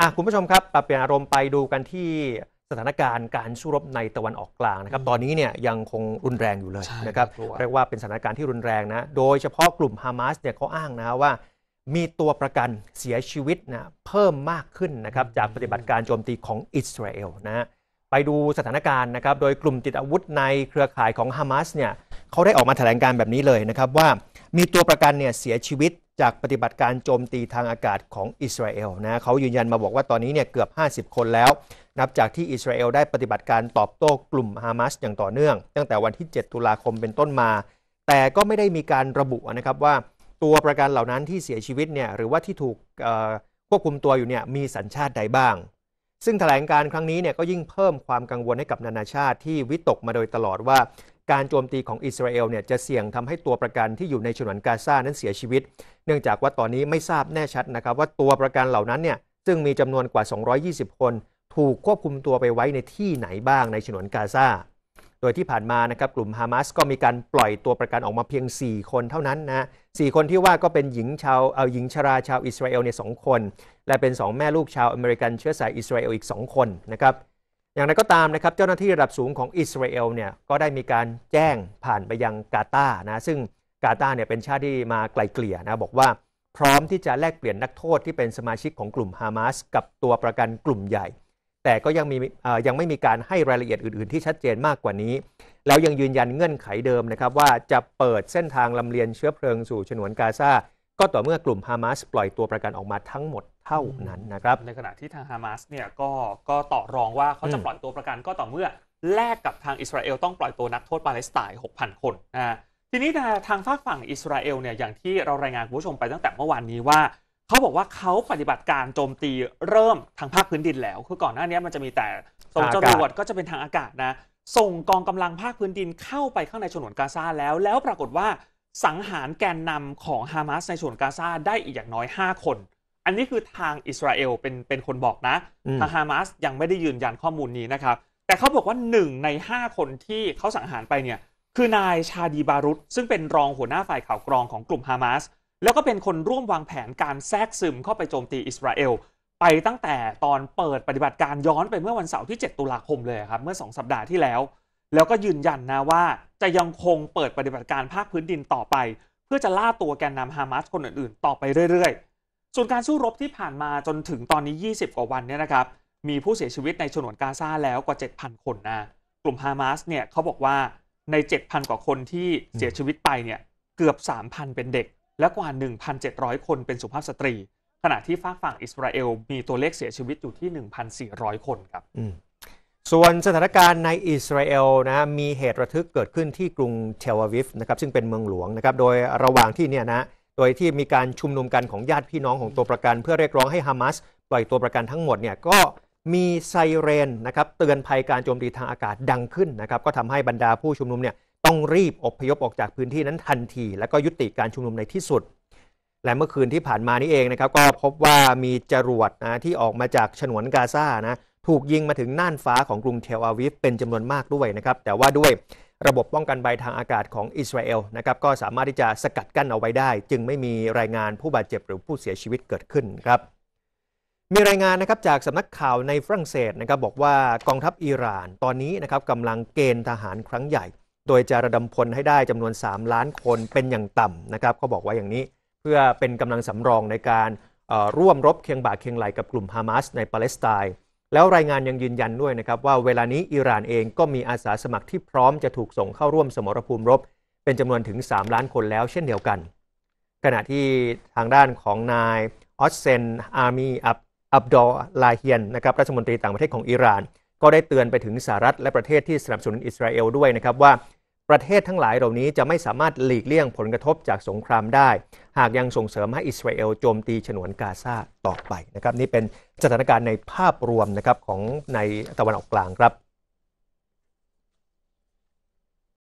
อ่ะคุณผู้ชมครับปรับเปลี่ยนอารมณ์ไปดูกันที่สถานการณ์การสู้รบในตะวันออกกลางนะครับตอนนี้เนี่ยยังคงรุนแรงอยู่เลยนะครับเรียกว่าเป็นสถานการณ์ที่รุนแรงนะโดยเฉพาะกลุ่มฮามาสเนี่ยเขาอ้างนะว่า มีตัวประกันเสียชีวิตนะเพิ่มมากขึ้นนะครับจากปฏิบัติการโจมตีของอิสราเอลนะไปดูสถานการณ์นะครับโดยกลุ่มติดอาวุธในเครือข่ายของฮามาสเนี่ยเขาได้ออกมาแถลงการแบบนี้เลยนะครับว่ามีตัวประกันเนี่ยเสียชีวิตจากปฏิบัติการโจมตีทางอากาศของอิสราเอลนะเขายืนยันมาบอกว่าตอนนี้เนี่ยเกือบ 50 คนแล้ว นับจากที่อิสราเอลได้ปฏิบัติการตอบโต้กลุ่มฮามาสอย่างต่อเนื่อง ตั้งแต่วันที่ 7 ตุลาคมเป็นต้นมา แต่ก็ไม่ได้มีการระบุนะครับว่าตัวประกันเหล่านั้นที่เสียชีวิตเนี่ยหรือว่าที่ถูกควบคุมตัวอยู่เนี่ยมีสัญชาติใดบ้างซึ่งแถลงการครั้งนี้เนี่ยก็ยิ่งเพิ่มความกังวลให้กับนานาชาติที่วิตกมาโดยตลอดว่าการโจมตีของอิสราเอลเนี่ยจะเสี่ยงทำให้ตัวประกันที่อยู่ในฉนวนกาซานั้นเสียชีวิต เนื่องจากว่าตอนนี้ไม่ทราบแน่ชัดนะครับว่าตัวประกันเหล่านั้นเนี่ยซึ่งมีจำนวนกว่า 220 คน ถูกควบคุมตัวไปไว้ในที่ไหนบ้างในฉนวนกาซาโดยที่ผ่านมานะครับกลุ่มฮามาสก็มีการปล่อยตัวประกันออกมาเพียง 4 คนเท่านั้นนะสคนที่ว่าก็เป็นหญิงชาวเอาหญิงชราชาวอิสราเอลเนี่ยสคน และเป็น 2 แม่ลูกชาวอเมริกันเชื้อสายอิสราเอลอีก 2 คนนะครับอย่างไรก็ตามนะครับเจ้าหน้าที่ระดับสูงของอิสราเอลเนี่ยก็ได้มีการแจ้งผ่านไปยังกาตาร์นะ ซึ่งกาตาร์เนี่ยเป็นชาติที่มาไกลเกลี่ยนะ บอกว่าพร้อมที่จะแลกเปลี่ยนนักโทษที่เป็นสมาชิกของกลุ่มฮามาสกับตัวประกันกลุ่มใหญ่แต่ก็ยังมียังไม่มีการให้รายละเอียดอื่น ๆที่ชัดเจนมากกว่านี้ แล้วยังยืนยันเงื่อนไขเดิมนะครับว่าจะเปิดเส้นทางลำเลียงเชื้อเพลิงสู่ฉนวนกาซาก็ต่อเมื่อกลุ่มฮามาสปล่อยตัวประกันออกมาทั้งหมดเท่านั้นนะครับ ในขณะที่ทางฮามาสเนี่ยก็ก็ต่อรองว่าเขาจะปล่อยตัวประกันก็ต่อเมื่อแลกกับทางอิสราเอลต้องปล่อยตัวนักโทษปาเลสไตน์6,000 คนนะทีนี้ทางฝากฝั่งอิสราเอลเนี่ยอย่างที่เรารายงานคุณผู้ชมไปตั้งแต่เมื่อวานนี้ว่าเขาบอกว่าเขาปฏิบัติการโจมตีเริ่มทางภาคพื้นดินแล้ว คือก่อนหน้านี้มันจะมีแต่ ส่งจรวดก็จะเป็นทางอากาศนะส่งกองกำลังภาคพื้นดินเข้าไปข้างในฉนวนกาซาแล้ว แล้วปรากฏว่าสังหารแกนนำของฮามาสในฉนวนกาซาได้อีกอย่างน้อย 5 คน อันนี้คือทางอิสราเอล เป็นเป็นคนบอกนะทางฮามาสยังไม่ได้ยืนยันข้อมูลนี้นะครับแต่เขาบอกว่า1ใน 5 คนที่เขาสังหารไปเนี่ยคือนายชาดีบารุตซึ่งเป็นรองหัวหน้าฝ่ายข่าวกรองของกลุ่มฮามาสแล้วก็เป็นคนร่วมวางแผนการแทรกซึมเข้าไปโจมตีอิสราเอล ไปตั้งแต่ตอนเปิดปฏิบัติการย้อนไปเมื่อวันเสาร์ที่ 7 ตุลาคมเลยครับ เมื่อ 2 สัปดาห์ที่แล้ว แล้วก็ยืนยันนะว่าจะยังคงเปิดปฏิบัติการภาคพื้นดินต่อไป เพื่อจะล่าตัวแกนนำฮามาสคนอื่นๆ ต่อไปเรื่อยๆ ส่วนการสู้รบที่ผ่านมาจนถึงตอนนี้ 20 กว่าวันเนี่ยนะครับมีผู้เสียชีวิตในชนวนกาซาแล้วกว่า7,000 คนนะกลุ่มฮามาสเนี่ยเขาบอกว่าใน7,000 กว่าคนที่เสียชีวิตไปเนี่ยเกือบ3,000เป็นเด็กและกว่า 1,700 คนเป็นสุภาพสตรี ขณะที่ฝากฝั่งอิสราเอลมีตัวเลขเสียชีวิตอยู่ที่ 1,400 คนครับส่วนสถานการณ์ในอิสราเอลนะมีเหตุระทึกเกิดขึ้นที่กรุงเทลอาวิฟนะครับซึ่งเป็นเมืองหลวงนะครับโดยระหว่างที่เนี่ยนะโดยที่มีการชุมนุมกันของญาติพี่น้องของตัวประกัน เพื่อเรียกร้องให้ฮามาสปล่อยตัวประกันทั้งหมดเนี่ยก็มีไซเรนนะครับเตือนภัยการโจมตีทางอากาศดังขึ้นนะครับก็ทำให้บรรดาผู้ชุมนุมเนี่ยต้องรีบอบพยพออกจากพื้นที่นั้นทันที และก็ยุติการชุมนุมในที่สุด และเมื่อคืนที่ผ่านมานี้เองนะครับก็พบว่ามีจรวดนะที่ออกมาจากฉนวนกาซานะถูกยิงมาถึงน่านฟ้าของกรุงเทลอาวิฟ เป็นจำนวนมากด้วยนะครับ แต่ว่าด้วยระบบป้องกันใบทางอากาศของอิสราเอลนะครับก็สามารถที่จะสกัดกั้นเอาไว้ได้ จึงไม่มีรายงานผู้บาดเจ็บหรือผู้เสียชีวิตเกิดขึ้นครับมีรายงานนะครับจากสำนักข่าวในฝรั่งเศสนะครับบอกว่ากองทัพอิหร่าน ตอนนี้นะครับกำลังเกณฑ์ทหารครั้งใหญ่โดยจะระดมพลให้ได้จำนวน 3 ล้านคนเป็นอย่างต่ำนะครับเขาบอกว่าอย่างนี้เพื่อเป็นกำลังสำรองในการร่วมรบเคียงบ่าเคียงไหลกับกลุ่มฮามาสในปาเลสไตน์แล้วรายงานยังยืนยันด้วยนะครับว่าเวลานี้อิหร่านเองก็มีอาสาสมัครที่พร้อมจะถูกส่งเข้าร่วมสมรภูมิรบ เป็นจำนวนถึง 3 ล้านคนแล้วเช่นเดียวกัน ขณะที่ทางด้านของนายออสเซนอาร์มีอับอับดอลาเฮียนนะครับรัฐมนตรีต่างประเทศของอิหร่าน ก็ได้เตือนไปถึงสหรัฐและประเทศที่สนับสนุนอิสราเอลด้วยนะครับว่าประเทศทั้งหลายเหล่านี้จะไม่สามารถหลีกเลี่ยงผลกระทบจากสงครามได้ หากยังส่งเสริมให้อิสราเอลโจมตีฉนวนกาซาต่อไปนะครับนี่เป็นสถานการณ์ในภาพรวมนะครับของในตะวันออกกลางครับ